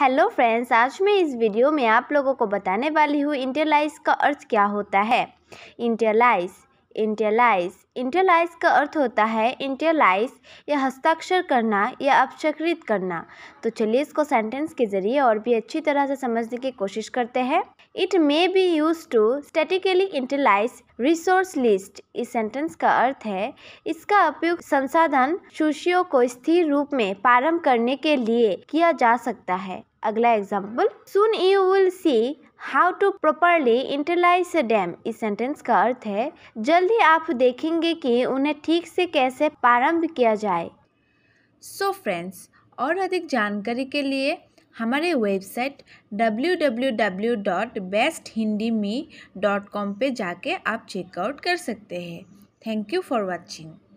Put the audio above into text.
hello friends आज मैं इस वीडियो में आप लोगों को बताने वाली हूँ इंटेलाइज का अर्थ क्या होता है इंटरलाइज इंटरलाइज इंटरलाइज का अर्थ होता है इंटरलाइज या हस्ताक्षर करना या अपचक्रित करना तो चलिए इसको सेंटेंस के जरिए और भी अच्छी तरह से समझने की कोशिश करते हैं it may be used to statically initialise resource list इस सेंटेंस का अर्थ है इसका उपयोग संसाधन सूचियों को स्थिर रूप में प्रारंभ करने के लिए किया जा सकता है अगला एग्जाम्पल सुन you will see how to properly initialise dam इस सेंटेंस का अर्थ है जल्द ही आप देखेंगे कि उन्हें ठीक से कैसे प्रारंभ किया जाए सो so फ्रेंड्स और अधिक जानकारी के लिए हमारे वेबसाइट www.besthindiMe.com पे जाके आप चेकआउट कर सकते हैं थैंक यू फॉर वॉचिंग